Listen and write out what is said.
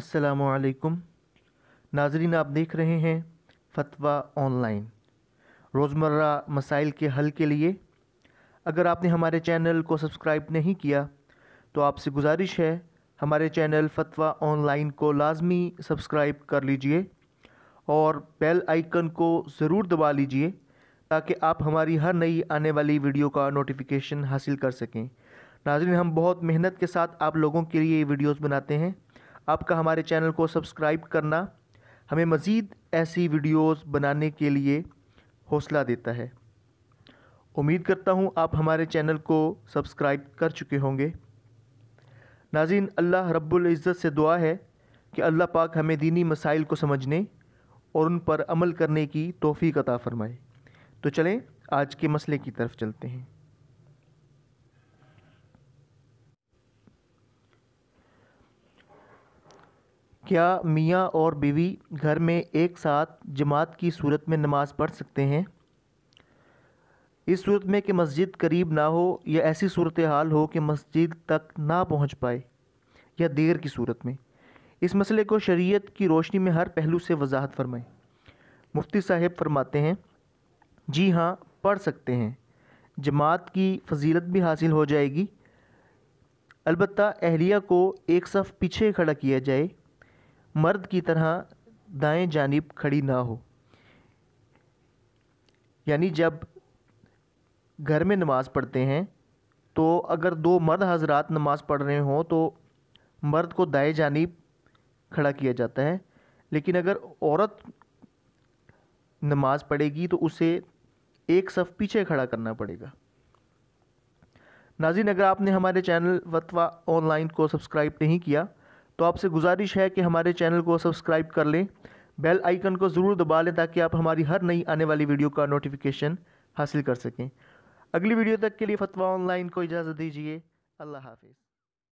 السلام علیکم ناظرین آپ دیکھ رہے ہیں فتویٰ آن لائن روز مرہ مسائل کے حل کے لیے اگر آپ نے ہمارے چینل کو سبسکرائب نہیں کیا تو آپ سے گزارش ہے ہمارے چینل فتویٰ آن لائن کو لازمی سبسکرائب کر لیجئے اور بیل آئیکن کو ضرور دبا لیجئے تاکہ آپ ہماری ہر نئی آنے والی ویڈیو کا نوٹیفیکیشن حاصل کر سکیں ناظرین ہم بہت محنت کے ساتھ آپ لوگوں کے لیے ویڈیوز بناتے ہیں آپ کا ہمارے چینل کو سبسکرائب کرنا ہمیں مزید ایسی ویڈیوز بنانے کے لیے حوصلہ دیتا ہے امید کرتا ہوں آپ ہمارے چینل کو سبسکرائب کر چکے ہوں گے ناظرین اللہ رب العزت سے دعا ہے کہ اللہ پاک ہمیں دینی مسائل کو سمجھنے اور ان پر عمل کرنے کی توفیق عطا فرمائے تو چلیں آج کے مسئلے کی طرف چلتے ہیں کیا میاں اور بیوی گھر میں ایک ساتھ جماعت کی صورت میں نماز پڑھ سکتے ہیں اس صورت میں کہ مسجد قریب نہ ہو یا ایسی صورتحال ہو کہ مسجد تک نہ پہنچ پائے یا دیر کی صورت میں اس مسئلے کو شریعت کی روشنی میں ہر پہلو سے وضاحت فرمائیں مفتی صاحب فرماتے ہیں جی ہاں پڑھ سکتے ہیں جماعت کی فضیلت بھی حاصل ہو جائے گی البتہ اہلیہ کو ایک صف پیچھے کھڑا کیا جائے مرد کی طرح دائیں جانب کھڑی نہ ہو یعنی جب گھر میں نماز پڑھتے ہیں تو اگر دو مرد حضرات نماز پڑھ رہے ہوں تو مرد کو دائیں جانب کھڑا کیا جاتا ہے لیکن اگر عورت نماز پڑھے گی تو اسے ایک صف پیچھے کھڑا کرنا پڑے گا ناظرین اگر آپ نے ہمارے چینل وطوہ آن لائن کو سبسکرائب نہیں کیا تو آپ سے گزارش ہے کہ ہمارے چینل کو سبسکرائب کر لیں بیل آئیکن کو ضرور دبا لیں تاکہ آپ ہماری ہر نئی آنے والی ویڈیو کا نوٹیفیکیشن حاصل کر سکیں اگلی ویڈیو تک کے لیے فتویٰ آن لائن کو اجازت دیجیے اللہ حافظ